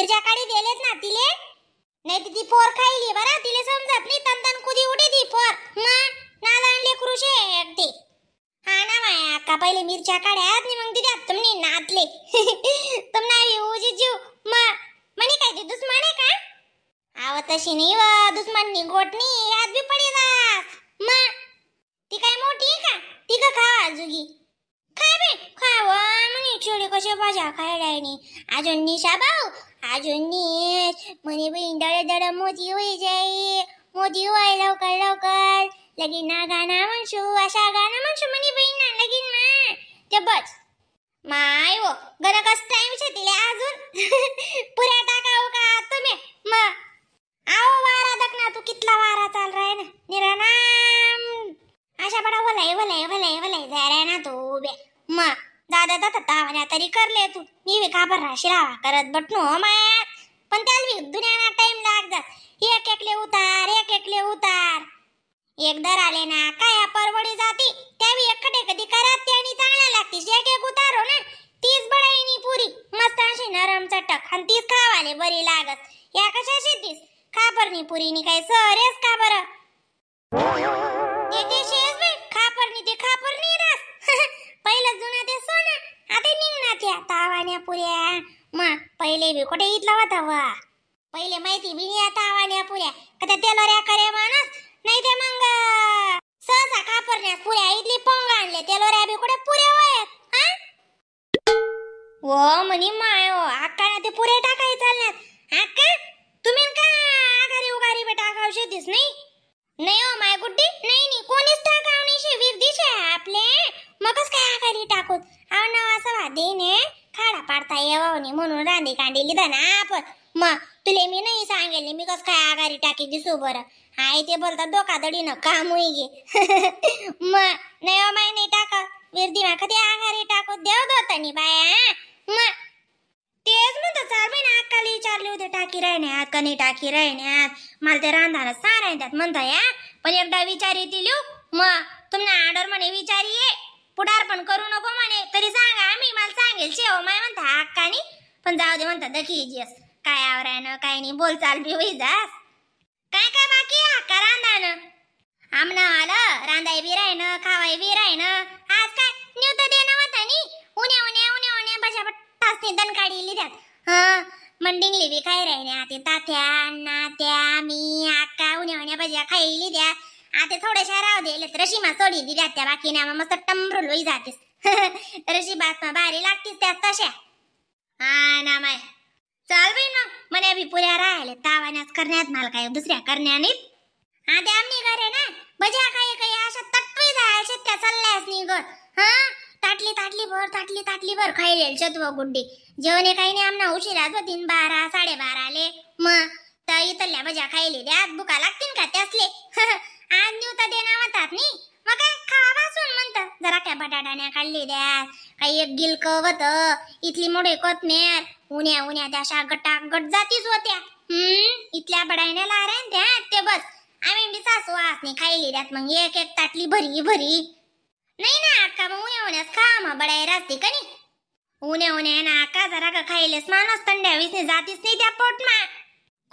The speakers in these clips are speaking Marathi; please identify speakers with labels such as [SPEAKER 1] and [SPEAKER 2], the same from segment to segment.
[SPEAKER 1] काडी दिलेच ना तिले नाही ती पोर खाईली बरं तिले समजत नाही तंदन कुदी उडी ती पोर मा नादानले कृषे ते हा ना माया का पहिले मिरच्या काढ्यात नि मग दिल्यात तुम्ही नातले तुम्हाला उजी जीव मा म्हणे काय ते दुश्मन आहे का आव तशी नाही व दुश्मन नि याद यात बी पडे मा ती काय मोठी का ती का खा जुगी खाय बे खावा म्हणे छोडे कशा भाज्या खायला अजून निशा भाऊ अजून मनी बहीण दळ दळ मोदी होई जाई मोदी होय लवकर लवकर लगीन ना गाणं म्हणशू अशा गाणं म्हणशू मनी बहीण ना लगीन मा ते बस माय वो गरं कस टाइम तिले अजून पुऱ्या टाकाव का तुम्ही म आओ वारा दक ना तू कितला वारा चाल राय ना निरानाम अशा बडा वलाय वलाय वलाय वलाय जा ना तू बे म दादा दादा तरी करले तू मी बी काबर राशी करत बटनू हो माया पण त्याला बी दुनियाना टाइम जात एक एकले उतार एक एकले उतार एक दर आले ना काय परवडी पुऱ्या पुऱ्या मग पहिले बी कुठे इथला होता वा पहिले माहिती बी नाही आता आवाल्या पुऱ्या कदा तेलोऱ्या करे माणूस नाही ते मंग सहसा कापरण्यास पुऱ्या इथली पोंग आणले तेलोऱ्या बी कुठे पुऱ्या वयत ओ म्हणे माय ओ अक्का ते पुरे टाकाय चालल्यात आका तुम्ही का आगारी उघारी बे टाकावशे दिस नाही नाही ओ माय गुड्डी नाही नाही कोणीच टाकावणीशे वीर दिशे आपले मगच काय आगारी टाकूत आव असं वादे ने खाडा पाडता येवावनी म्हणून रांधी कांडी लिधा आपण मग तुले मी नाही सांगेल मी कस काय आघारी टाकी दिसू बरं आई ते बोलतात धोकाधडीनं काम होई गे मग नाही हो माय नाही टाका विरदी माका ते टाकू देव दोतानी बाया मग तेच म्हणतात चार महिने अक्काला विचारले होते टाकी राहण्यात का नाही टाकी राहण्यात मला ते सारा येतात म्हणता या पण एकदा विचारी दिली मग तुम्हाला आडर म्हणे विचारी ये पुढारपण करू नको म्हणे तरी सांगा आम्ही मला सांगेल शेव माय म्हणता हक्कानी पण जाऊ दे म्हणता दखी जीस काय आवरायन काय नाही बोलचाल बी होई जास काय काय बाकी हक्का रांधानं आमना आलं रांधाय बी राहिनं खावाय बी राहिनं आज काय न्यू तर देणं होता नी उन्या उन्या उन्या उन्या बशा टाचनी दन लिहिल्यात मंडिंगली बी काय राहिल्या ते तात्या नात्या मी आक्का उन्या उन्या बजा खाईली द्या आता थोड्याशा राहू दे रशीमा सोडी दिल्या त्या बाकी ना मस्त टमरून होई जातेस रशीमा भारी लागतीस त्या तशा हा ना माय चाल बाई ना मने अभी पुऱ्या राहिले तावाण्याच करण्यात मला काय दुसऱ्या करण्यानीत आता आम्ही घरे ना बजा काय काय अशा तटवी जाय शेत्या चालल्यास नि ग हा ताटली ताटली भर ताटली ताटली भर खायलेल शत्व गुंडी जेवणे काही नाही आमना उशिराच होतीन बारा बारा आले मग तर इथल्या बजा खायले द्यात भुका लागतील का त्यासले आज न्यू तर देणार होतात नी मग काय खावा वासून म्हणत जरा काय बटाटाण्या काढली द्या काही एक गिलक होत इथली मोडे कोथमेर उन्या उन्या त्याशा गटा गट जातीच होत्या हम्म इथल्या बडायने लारे त्या ते बस आम्ही बी सासू आसनी खाईली द्यात मग एक एक ताटली भरी भरी नाही ना आका मग उन्या उन्याच खा मग बडाई राहते का नाही उन्या उन्या ना अक्का जरा का खायलेस माणूस थंड्या जातीच नाही त्या पोटमा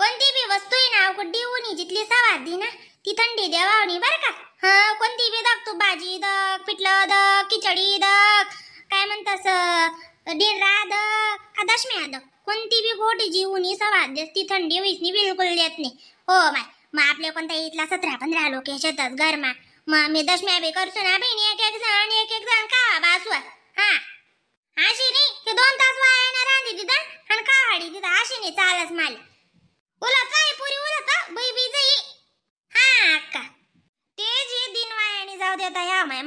[SPEAKER 1] कोणती बी वस्तू ना अवघड उनी जितली सवादी ना ती थंडी देवावणी बर का हा कोणती बी दाखतो तू भाजी दग पिठलं दग खिचडी दग काय म्हणतास डेरा दग का दशम्या दग कोणती बी खोटी जी उनी सवाद देस ती थंडी होईसनी बिलकुल देत नाही हो माय मग आपल्या कोणत्या इथला सतरा पंधरा लोक शेतात गरमा मग मी दशम्या बी करतो ना बहिणी एक एक जण एक एक जण का बासवा हा अशी नाही ते दोन तास वाया ना रांधी दिदा आणि खावाडी दिदा अशी नाही चालच माली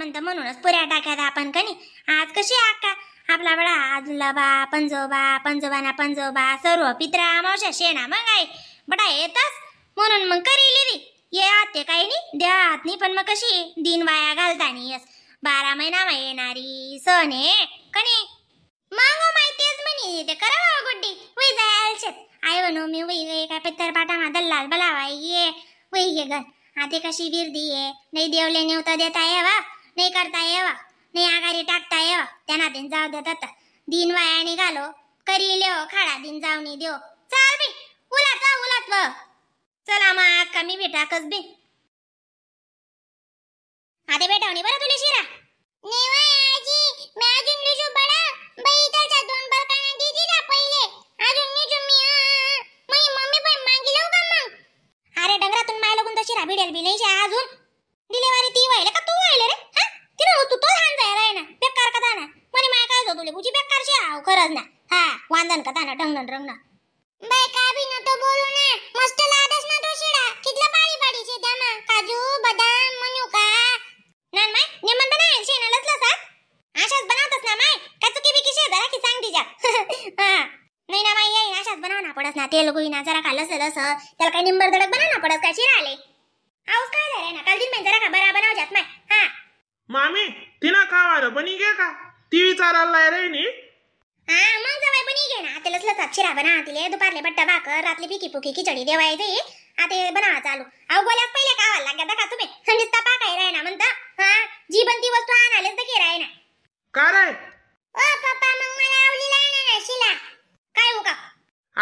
[SPEAKER 1] म्हणतं म्हणूनच पुऱ्या टाक्यात आपण कणी आज कशी आका आपला बडा आजला बा पंजोबा पंजोबाना पंजोबा सर्व पित्रा मावशा शेणा मग आहे बडा येतच म्हणून मग करी लिरी ये आते काही नाही द्या नाही पण मग कशी दिन वाया घालतानी यस बारा महिना मा येणारी सण कणे कणी मग माहितीच म्हणी ते करा गुड्डी वही जाय आलशेत आय बनो मी वही गे काय पत्तर पाटा मा दल्लाल वाई ये वही गे ग आते कशी बिर्दी ये नाही देवले नेवता देता येवा नाही करता येवा नाही आघारी टाकता येवा त्यांना दिन जाऊ देतात दिन वाया निघालो करी लेव खाडा दिन जावणी देव चाल बी उलात उलात व चला मग कमी मी टाकस बी आधे बेटावणी बरं तुला शिरा नाही वा आजी मी अजून लिजू बडा बाई बैठा दोन बालकांना दिदी ना पहिले अजून लिजू मी माझी मम्मी पण मागी लावू का मग अरे तुन माय लागून तशी राबिडेल बी नाही अजून डिलेवारी ती व्हायला का गरज ना हा वांदन का डंगन रंग ना बाय का भी न तो बोलू ना मस्त लादस ना तो कितला पाणी पाडी छे त्यामा काजू बदाम मनुका नान माय नेमन बनाय शेना लसलस आशाच बनावतस ना माय का चुकी बिकी शे जरा की सांग दी हा नाही ना माय येई आशाच बनावना पडस ना तेल गोई ना जरा का लस त्याला काय निंबर धडक बनावना पडस का
[SPEAKER 2] शिरा आले आऊस काय झाले ना काल दिन मैं जरा का बरा बनाव जात माय हा मामी तिना खावार बनी गे का ती विचारायला रे नी हा मग जवळ पण घे
[SPEAKER 1] ना त्यालाच लचात शिरा बना तिले दुपारले बट्टा भाकर रात्री पिकी पुकी खिचडी देवायचे आता बना चालू अहो गोल्यात पहिले का आवाज लागला का तुम्ही खंडित तपा काय ना म्हणता हा जी बनती वस्तू आणालेच तर की ना काय रे ओ पप्पा मग मला आवलीला ना शिला काय हो का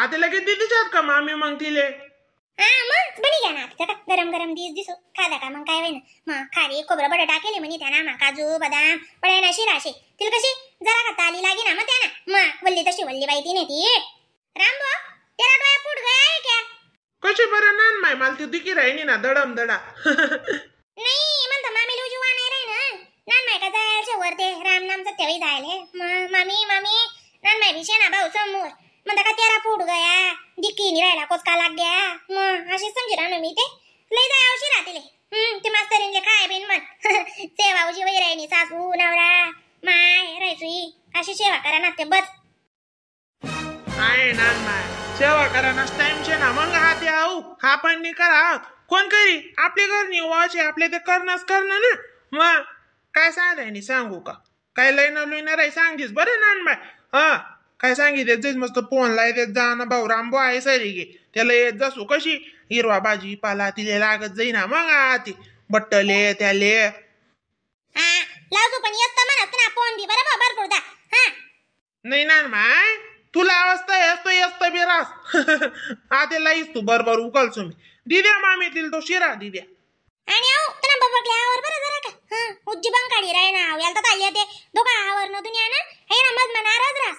[SPEAKER 2] आता लगेच दिदीच्यात का मामी मग तिले
[SPEAKER 1] हा मग बनी घ्या ना आता गरम गरम दिस दिसू खादा का मग काय ना मग खारी खोबरं बटाटा केले म्हणे त्याना मग काजू बदाम ना शिराशे तिला कशी जरा का ताली लागे ना मग त्याना मग वल्ली तशी वल्ली बाई ती नेती राम भाऊ तेरा डोळा फुट गया क्या
[SPEAKER 2] कशी बरं ना माय माल ती दिकी राहिनी ना दडम दडा
[SPEAKER 1] नाही म्हणतो मामी लू जुवा नाही राही ना नान माय का जायचे शेवर ते राम नामचं तेवी जायले मामी मामी नान माय ना भाऊ समोर म्हणता का त्या तिने का लाग गया मग अशी समजी राहणं मी ते लय जायावशी हं ते मास्तरींले काय बिन मन सेवाऊजी वैरायणी सासू नवरा माय रायसुई अशी सेवा करा ना ते बस
[SPEAKER 2] आहे ना माय सेवा करा ना छे ना मग हाते आऊ हा पण नी करा कोण करी आपले नी वाचे आपले ते करनास करना ना मग काय सांगायनी सांगू का काय लय न लुईन राही सांगलीस बरं नान माय हा काय सांगितले तेच मस्त फोनला येत जा ना रामबो आहे सरी गे त्याला येत जासू कशी हिरवा भाजी पाला तिला लागत ना मग ती बट्टले त्याले
[SPEAKER 1] पण येत म्हणत ना फोन दा हा नाही ना माय
[SPEAKER 2] तुला अवस्था असतो येस्त बी रास आते लाईस तू बरोबर उकलसो मी दिद्या मामीतील तो शिरा दिद्या
[SPEAKER 1] आणि आऊ तना बबकले आवर बरं जरा का हा उज्जी बंकाडी राय ना याला तर ते दोघा आवर न दुनिया ना हे ना मज मना राज रास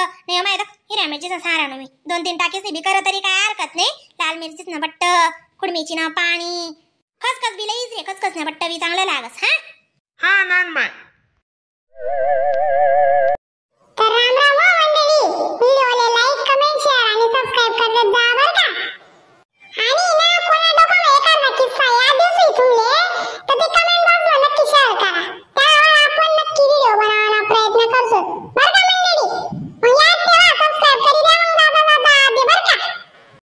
[SPEAKER 1] नाही माहिती हिऱ्या मिरचीचा सारा ना मी दोन तीन टाके नाही भी करत तरी काय हरकत नाही लाल मिरचीच ना बट्ट कुडमीची ना पाणी खसखस बी लईच रे खसखस ना बट्ट बी चांगलं लागस हा
[SPEAKER 2] हा नान माय तर राम राम हो मंडळी व्हिडिओ